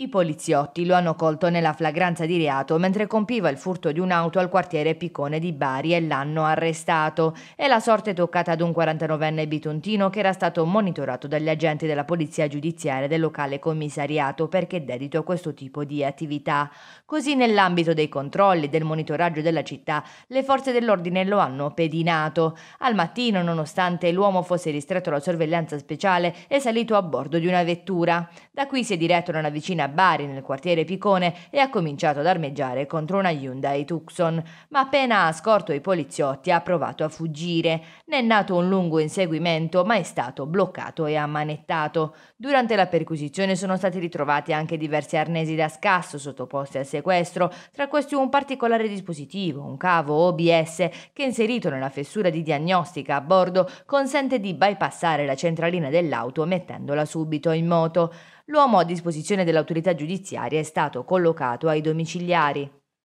I poliziotti lo hanno colto nella flagranza di reato mentre compiva il furto di un'auto al quartiere Piccone di Bari e l'hanno arrestato. E la sorte è toccata ad un 49enne bitontino che era stato monitorato dagli agenti della polizia giudiziaria del locale commissariato perché dedito a questo tipo di attività. Così nell'ambito dei controlli e del monitoraggio della città le forze dell'ordine lo hanno pedinato. Al mattino, nonostante l'uomo fosse ristretto alla sorveglianza speciale, è salito a bordo di una vettura. Da qui si è diretto a una vicina Bari, nel quartiere Picone, e ha cominciato ad armeggiare contro una Hyundai Tucson, ma appena ha scorto i poliziotti ha provato a fuggire. Ne è nato un lungo inseguimento, ma è stato bloccato e ammanettato. Durante la perquisizione sono stati ritrovati anche diversi arnesi da scasso sottoposti al sequestro, tra questi un particolare dispositivo, un cavo OBS, che inserito nella fessura di diagnostica a bordo consente di bypassare la centralina dell'auto mettendola subito in moto l'uomo a disposizione dell'autorità giudiziaria è stato collocato ai domiciliari